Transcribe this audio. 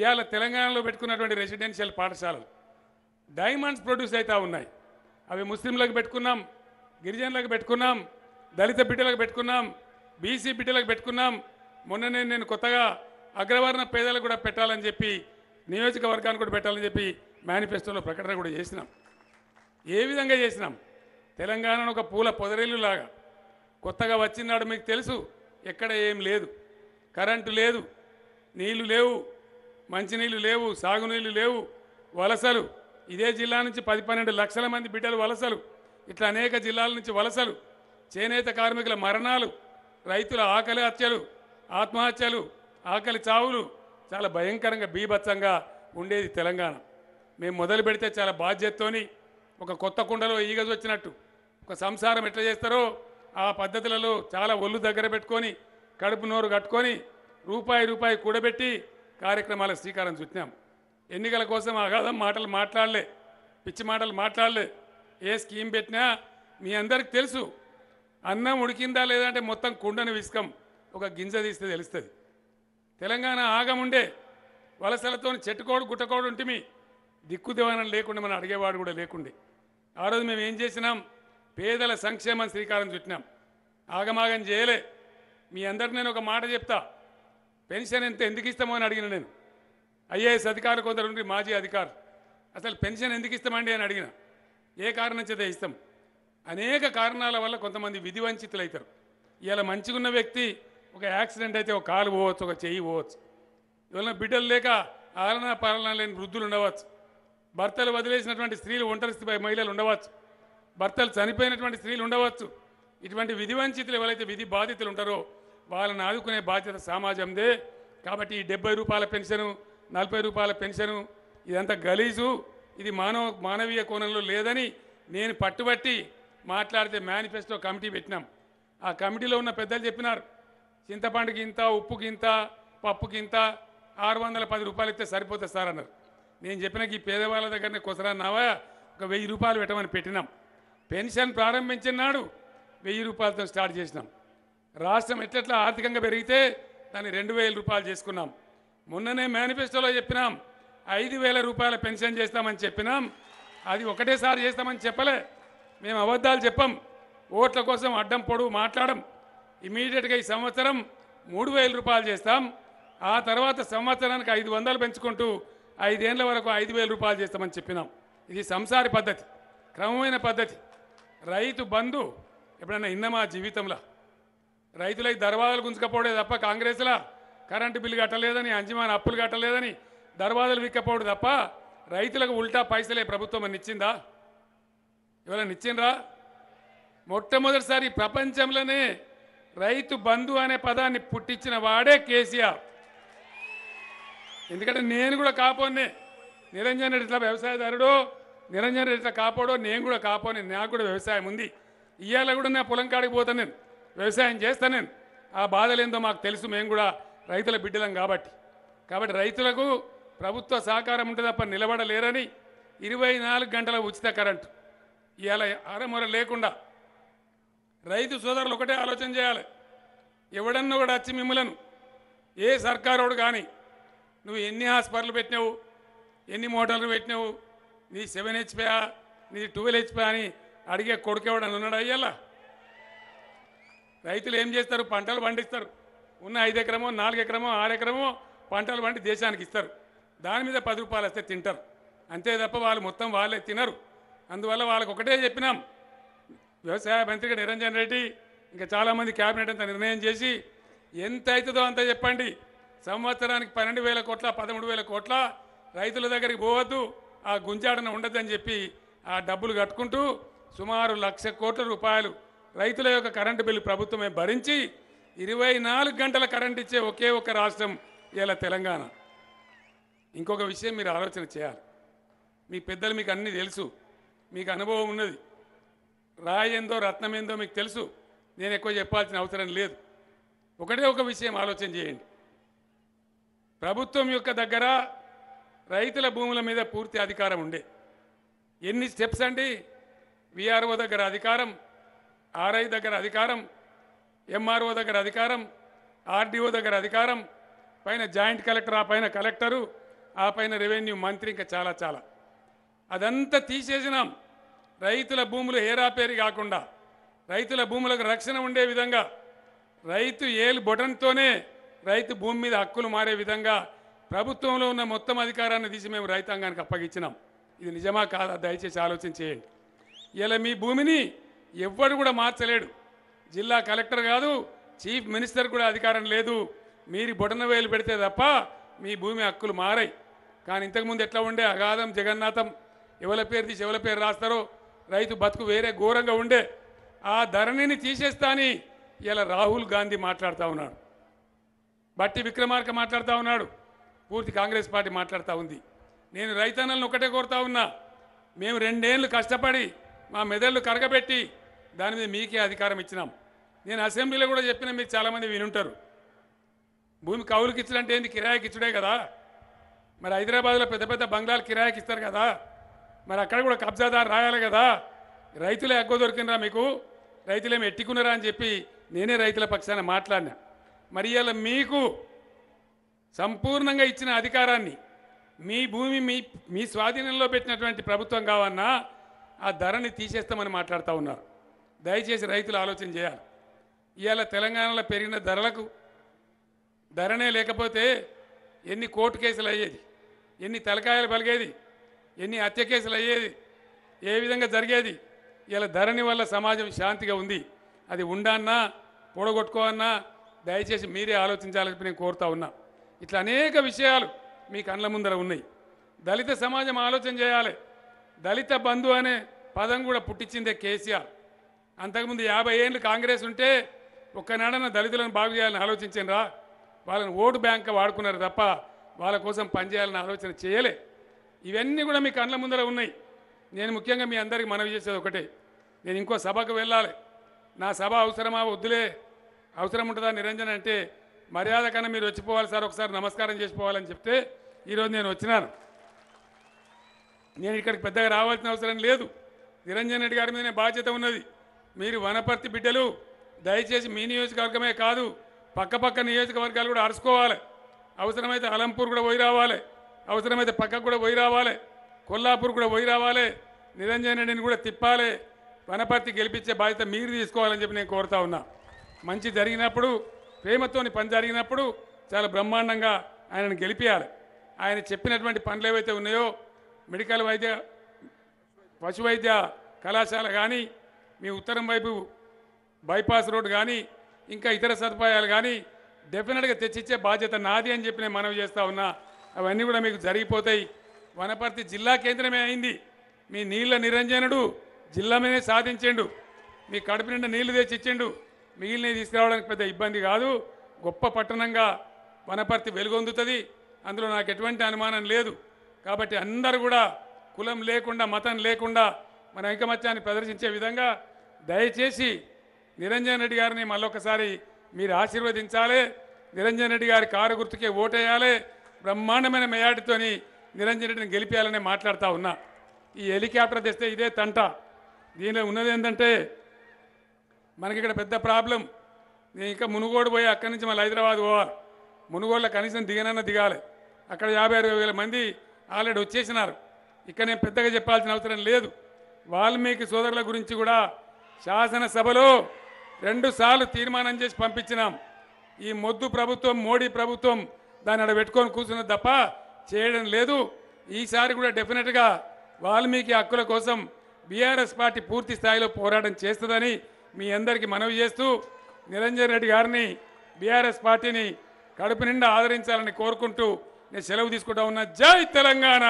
ఇవాళ తెలంగాణలో పెట్టుకున్నటువంటి రెసిడెన్షియల్ పాఠశాలలు డైమండ్స్ ప్రొడ్యూస్ అవుతూ ఉన్నాయి అవి ముస్లింలకు పెట్టుకున్నాం గిరిజనులకు పెట్టుకున్నాం దళిత బిడ్డలకు పెట్టుకున్నాం బీసీ బిడ్డలకు పెట్టుకున్నాం మొన్ననే నేను కొత్తగా అగ్రవర్ణ పేదలకు కూడా పెట్టాలని చెప్పి నియోజకవర్గాన్ని కూడా పెట్టాలని చెప్పి మేనిఫెస్టోలో ప్రకటన కూడా చేసినాం ఏ విధంగా చేసినాం తెలంగాణను ఒక పూల లాగా కొత్తగా వచ్చిన మీకు తెలుసు ఎక్కడ ఏం లేదు కరెంటు లేదు నీళ్లు లేవు మంచినీళ్ళు లేవు సాగునీళ్ళు లేవు వలసలు ఇదే జిల్లా నుంచి పది పన్నెండు లక్షల మంది బిడ్డలు వలసలు ఇట్లా అనేక జిల్లాల నుంచి వలసలు చేనేత కార్మికుల మరణాలు రైతుల ఆకలి హత్యలు ఆత్మహత్యలు ఆకలి చావులు చాలా భయంకరంగా బీభత్సంగా ఉండేది తెలంగాణ మేము మొదలు పెడితే చాలా బాధ్యతతోని ఒక కొత్త కుండలో ఈగజ వచ్చినట్టు ఒక సంసారం ఎట్లా చేస్తారో ఆ పద్ధతులలో చాలా ఒళ్ళు దగ్గర పెట్టుకొని కడుపు నోరు కట్టుకొని రూపాయి రూపాయి కూడబెట్టి కార్యక్రమాల శ్రీకారం చుట్టినాం ఎన్నికల కోసం అగాధం మాటలు మాట్లాడలే పిచ్చి మాటలు మాట్లాడలే ఏ స్కీమ్ పెట్టినా మీ అందరికి తెలుసు అన్నం ఉడికిందా లేదా అంటే మొత్తం కుండను విసుకం ఒక గింజ తీస్తే తెలుస్తుంది తెలంగాణ ఆగముండే వలసలతో చెట్టుకోడు గుట్టకోడు ఉంటిమి దిక్కుదేవనం లేకుండా మనం అడిగేవాడు కూడా లేకుండే ఆ రోజు మేము ఏం చేసినాం పేదల సంక్షేమం శ్రీకారం చుట్టినాం ఆగమాగం చేయలే మీ అందరు నేను ఒక మాట చెప్తా పెన్షన్ ఎంత ఎందుకు ఇస్తామో అని అడిగిన నేను ఐఏఎస్ అధికారులు కొందరు మాజీ అధికారులు అసలు పెన్షన్ ఎందుకు ఇస్తామండి అని అడిగిన ఏ కారణం చేత ఇస్తాం అనేక కారణాల వల్ల కొంతమంది విధి వంచితులు అవుతారు ఇలా మంచిగున్న వ్యక్తి ఒక యాక్సిడెంట్ అయితే ఒక కాలు పోవచ్చు ఒక చెయ్యి పోవచ్చు ఇవన్న బిడ్డలు లేక ఆలనా పాలన లేని వృద్ధులు ఉండవచ్చు భర్తలు వదిలేసినటువంటి స్త్రీలు ఒంటరి మహిళలు ఉండవచ్చు భర్తలు చనిపోయినటువంటి స్త్రీలు ఉండవచ్చు ఇటువంటి విధి వంచితులు ఎవరైతే విధి బాధితులు ఉంటారో వాళ్ళని ఆదుకునే బాధ్యత సమాజందే కాబట్టి ఈ డెబ్బై రూపాయల పెన్షను నలభై రూపాయల పెన్షను ఇదంతా గలీజు ఇది మానవ మానవీయ కోణంలో లేదని నేను పట్టుబట్టి మాట్లాడితే మేనిఫెస్టో కమిటీ పెట్టినాం ఆ కమిటీలో ఉన్న పెద్దలు చెప్పినారు చింతపండుకి ఇంత ఉప్పుకి ఇంత పప్పుకి ఇంత ఆరు వందల పది రూపాయలు ఇస్తే సరిపోతుంది సార్ అన్నారు నేను చెప్పిన ఈ పేదవాళ్ళ దగ్గరనే కుసరన్నావా ఒక వెయ్యి రూపాయలు పెట్టమని పెట్టినాం పెన్షన్ ప్రారంభించిన నాడు వెయ్యి రూపాయలతో స్టార్ట్ చేసినాం రాష్ట్రం ఎట్లెట్లా ఆర్థికంగా పెరిగితే దాన్ని రెండు వేల రూపాయలు చేసుకున్నాం మొన్ననే మేనిఫెస్టోలో చెప్పినాం ఐదు వేల రూపాయల పెన్షన్ చేస్తామని చెప్పినాం అది ఒకటేసారి చేస్తామని చెప్పలే మేము అబద్ధాలు చెప్పాం ఓట్ల కోసం అడ్డం పొడువు మాట్లాడం ఇమీడియట్గా ఈ సంవత్సరం మూడు వేల రూపాయలు చేస్తాం ఆ తర్వాత సంవత్సరానికి ఐదు వందలు పెంచుకుంటూ ఐదేళ్ల వరకు ఐదు వేల రూపాయలు చేస్తామని చెప్పినాం ఇది సంసారి పద్ధతి క్రమమైన పద్ధతి రైతు బంధు ఎప్పుడన్నా ఇన్నమా జీవితంలో రైతులకి దర్వాజలు గుంజుకపోవడే తప్ప కాంగ్రెస్లా కరెంటు బిల్లు కట్టలేదని అంజమాన అప్పులు కట్టలేదని దర్వాజాలు విక్కపోవడం తప్ప రైతులకు ఉల్టా పైసలే ప్రభుత్వం అని ఇచ్చిందా ఇవాళ ఇచ్చిండ్రా మొట్టమొదటిసారి ప్రపంచంలోనే రైతు బంధు అనే పదాన్ని పుట్టించిన వాడే కేసీఆర్ ఎందుకంటే నేను కూడా కాపోనే నిరంజన్ రెడ్డి ఇట్లా వ్యవసాయదారుడు నిరంజన్ రెడ్డి ఇట్లా కాపాడో నేను కూడా కాపోనే నాకు కూడా వ్యవసాయం ఉంది ఇవాళ కూడా నా పొలం కాడికి పోతాను నేను వ్యవసాయం చేస్తా నేను ఆ బాధలేందో మాకు తెలుసు మేము కూడా రైతుల బిడ్డలం కాబట్టి కాబట్టి రైతులకు ప్రభుత్వ సహకారం ఉంటుంది తప్ప నిలబడలేరని ఇరవై నాలుగు గంటల ఉచిత కరెంటు ఇవాళ అరమొర లేకుండా రైతు సోదరులు ఒకటే ఆలోచన చేయాలి ఎవడన్నా కూడా వచ్చి మిమ్మలను ఏ సర్కారోడు కానీ నువ్వు ఎన్ని హాస్పిటల్ పెట్టినావు ఎన్ని మోటార్లు పెట్టినావు నీ సెవెన్ హెచ్పియా నీ ట్వెల్వ్ హెచ్పియా అని అడిగే కొడుకేవాడని ఉన్నాడు అయ్యేలా రైతులు ఏం చేస్తారు పంటలు పండిస్తారు ఉన్న ఐదు ఎకరమో నాలుగు ఎకరమో ఆరు ఎకరమో పంటలు పండి దేశానికి ఇస్తారు దాని మీద పది రూపాయలు వస్తే తింటారు అంతే తప్ప వాళ్ళు మొత్తం వాళ్ళే తినరు అందువల్ల వాళ్ళకు ఒకటే చెప్పినాం వ్యవసాయ మంత్రిగా నిరంజన్ రెడ్డి ఇంకా చాలామంది క్యాబినెట్ అంతా నిర్ణయం చేసి ఎంత అవుతుందో అంత చెప్పండి సంవత్సరానికి పన్నెండు వేల కోట్ల పదమూడు వేల కోట్ల రైతుల దగ్గరికి పోవద్దు ఆ గుంజాడన ఉండదని చెప్పి ఆ డబ్బులు కట్టుకుంటూ సుమారు లక్ష కోట్ల రూపాయలు రైతుల యొక్క కరెంటు బిల్లు ప్రభుత్వమే భరించి ఇరవై నాలుగు గంటల కరెంట్ ఇచ్చే ఒకే ఒక రాష్ట్రం ఇలా తెలంగాణ ఇంకొక విషయం మీరు ఆలోచన చేయాలి మీ పెద్దలు మీకు అన్నీ తెలుసు మీకు అనుభవం ఉన్నది రాయేందో రత్నమేందో మీకు తెలుసు నేను ఎక్కువ చెప్పాల్సిన అవసరం లేదు ఒకటే ఒక విషయం ఆలోచన చేయండి ప్రభుత్వం యొక్క దగ్గర రైతుల భూముల మీద పూర్తి అధికారం ఉండే ఎన్ని స్టెప్స్ అండి విఆర్ఓ దగ్గర అధికారం ఆర్ఐ దగ్గర అధికారం ఎంఆర్ఓ దగ్గర అధికారం ఆర్డీఓ దగ్గర అధికారం పైన జాయింట్ కలెక్టర్ ఆ పైన కలెక్టరు ఆ పైన రెవెన్యూ మంత్రి ఇంకా చాలా చాలా అదంతా తీసేసినాం రైతుల భూములు ఏరాపేరి కాకుండా రైతుల భూములకు రక్షణ ఉండే విధంగా రైతు ఏలు బొటన్తోనే రైతు భూమి మీద హక్కులు మారే విధంగా ప్రభుత్వంలో ఉన్న మొత్తం అధికారాన్ని తీసి మేము రైతాంగానికి అప్పగించినాం ఇది నిజమా కాదా దయచేసి ఆలోచన చేయండి ఇలా మీ భూమిని ఎవ్వరు కూడా మార్చలేడు జిల్లా కలెక్టర్ కాదు చీఫ్ మినిస్టర్ కూడా అధికారం లేదు మీరు బొటనవేలు పెడితే తప్ప మీ భూమి హక్కులు మారాయి కానీ ఇంతకుముందు ఎట్లా ఉండే అగాధం జగన్నాథం ఎవల పేరు తీసి ఎవల పేరు రాస్తారో రైతు బతుకు వేరే ఘోరంగా ఉండే ఆ ధరణిని తీసేస్తాని ఇలా రాహుల్ గాంధీ మాట్లాడుతూ ఉన్నాడు బట్టి విక్రమార్క మాట్లాడుతూ ఉన్నాడు పూర్తి కాంగ్రెస్ పార్టీ మాట్లాడుతూ ఉంది నేను రైతన్నలను ఒకటే కోరుతా ఉన్నా మేము రెండేళ్ళు కష్టపడి మా మెదళ్ళు కరగబెట్టి దాని మీద మీకే అధికారం ఇచ్చినాం నేను అసెంబ్లీలో కూడా చెప్పిన మీరు చాలామంది వినుంటారు భూమి కౌలుకి ఇచ్చుడంటే ఏంది కిరాయికి ఇచ్చుడే కదా మరి హైదరాబాద్లో పెద్ద పెద్ద బంగ్లాలు కిరాయికి ఇస్తారు కదా మరి అక్కడ కూడా కబ్జాదారు రాయాలి కదా రైతులే ఎక్కువ దొరికినరా మీకు రైతులేమి ఎట్టుకున్నారా అని చెప్పి నేనే రైతుల పక్షాన మాట్లాడినా మరి ఇలా మీకు సంపూర్ణంగా ఇచ్చిన అధికారాన్ని మీ భూమి మీ మీ స్వాధీనంలో పెట్టినటువంటి ప్రభుత్వం కావన్నా ఆ ధరని తీసేస్తామని మాట్లాడుతూ ఉన్నారు దయచేసి రైతులు ఆలోచన చేయాలి ఇవాళ తెలంగాణలో పెరిగిన ధరలకు ధరనే లేకపోతే ఎన్ని కోర్టు కేసులు అయ్యేది ఎన్ని తలకాయలు పలిగేది ఎన్ని హత్య కేసులు అయ్యేది ఏ విధంగా జరిగేది ఇలా ధరణి వల్ల సమాజం శాంతిగా ఉంది అది ఉండన్నా పొడగొట్టుకోవన్నా దయచేసి మీరే ఆలోచించాలని నేను కోరుతా ఉన్నా ఇట్లా అనేక విషయాలు మీ కళ్ళ ముందర ఉన్నాయి దళిత సమాజం ఆలోచన చేయాలి దళిత బంధు అనే పదం కూడా పుట్టించిందే కేసీఆర్ అంతకుముందు యాభై ఏళ్ళు కాంగ్రెస్ ఉంటే ఒక్కనాడన దళితులను బాగు చేయాలని ఆలోచించినరా వాళ్ళని ఓటు బ్యాంక్ వాడుకున్నారు తప్ప వాళ్ళ కోసం పనిచేయాలని ఆలోచన చేయలే ఇవన్నీ కూడా మీ కళ్ళ ముందర ఉన్నాయి నేను ముఖ్యంగా మీ అందరికి మనవి చేసేది ఒకటే నేను ఇంకో సభకు వెళ్ళాలి నా సభ అవసరమా వద్దులే అవసరం ఉంటుందా నిరంజన్ అంటే మర్యాద కన్నా మీరు వచ్చిపోవాలి సార్ ఒకసారి నమస్కారం చేసిపోవాలని చెప్తే ఈరోజు నేను వచ్చినాను నేను ఇక్కడికి పెద్దగా రావాల్సిన అవసరం లేదు నిరంజన్ రెడ్డి గారి మీద బాధ్యత ఉన్నది మీరు వనపర్తి బిడ్డలు దయచేసి మీ నియోజకవర్గమే కాదు పక్కపక్క నియోజకవర్గాలు కూడా అరుచుకోవాలి అవసరమైతే అలంపూర్ కూడా పోయి రావాలి అవసరమైతే పక్కకు కూడా పోయి రావాలి కొల్లాపూర్ కూడా పోయి రావాలి నిరంజన్ రెడ్డిని కూడా తిప్పాలి వనపర్తి గెలిపించే బాధ్యత మీరు తీసుకోవాలని చెప్పి నేను కోరుతా ఉన్నా మంచి జరిగినప్పుడు ప్రేమతోని పని జరిగినప్పుడు చాలా బ్రహ్మాండంగా ఆయనను గెలిపించాలి ఆయన చెప్పినటువంటి పనులు ఏవైతే ఉన్నాయో మెడికల్ వైద్య పశు వైద్య కళాశాల కానీ మీ ఉత్తరం వైపు బైపాస్ రోడ్ కానీ ఇంకా ఇతర సదుపాయాలు కానీ డెఫినెట్గా తెచ్చిచ్చే బాధ్యత నాది అని చెప్పి నేను మనవి చేస్తూ ఉన్నా అవన్నీ కూడా మీకు జరిగిపోతాయి వనపర్తి జిల్లా కేంద్రమే అయింది మీ నీళ్ళ నిరంజనుడు జిల్లా సాధించండు సాధించిండు మీ కడుపు నిండా నీళ్లు తెచ్చిచ్చిండు మిగిలిన తీసుకురావడానికి పెద్ద ఇబ్బంది కాదు గొప్ప పట్టణంగా వనపర్తి వెలుగొందుతుంది అందులో నాకు ఎటువంటి అనుమానం లేదు కాబట్టి అందరూ కూడా కులం లేకుండా మతం లేకుండా మన ఐకమత్యాన్ని ప్రదర్శించే విధంగా దయచేసి నిరంజన్ రెడ్డి గారిని మళ్ళొకసారి మీరు ఆశీర్వదించాలి నిరంజన్ రెడ్డి గారి కారు గుర్తుకే ఓటేయాలి బ్రహ్మాండమైన మెజార్టీతోని నిరంజన్ రెడ్డిని గెలిపేయాలని మాట్లాడుతూ ఉన్నా ఈ హెలికాప్టర్ తెస్తే ఇదే తంట దీనిలో ఉన్నది ఏంటంటే మనకి ఇక్కడ పెద్ద ప్రాబ్లం నేను ఇంకా మునుగోడు పోయి అక్కడి నుంచి మళ్ళీ హైదరాబాద్ పోవాలి మునుగోడులో కనీసం దిగనన్నా దిగాలి అక్కడ యాభై అరవై వేల మంది ఆల్రెడీ వచ్చేసినారు ఇక్కడ నేను పెద్దగా చెప్పాల్సిన అవసరం లేదు వాల్మీకి సోదరుల గురించి కూడా శాసనసభలో రెండుసార్లు తీర్మానం చేసి పంపించినాం ఈ మొద్దు ప్రభుత్వం మోడీ ప్రభుత్వం దాన్ని అక్కడ పెట్టుకొని కూర్చున్నది తప్ప చేయడం లేదు ఈసారి కూడా డెఫినెట్గా వాల్మీకి హక్కుల కోసం బీఆర్ఎస్ పార్టీ పూర్తి స్థాయిలో పోరాటం చేస్తుందని మీ అందరికీ మనవి చేస్తూ నిరంజన్ రెడ్డి గారిని బీఆర్ఎస్ పార్టీని కడుపు నిండా ఆదరించాలని కోరుకుంటూ నేను సెలవు తీసుకుంటా ఉన్నా జై తెలంగాణ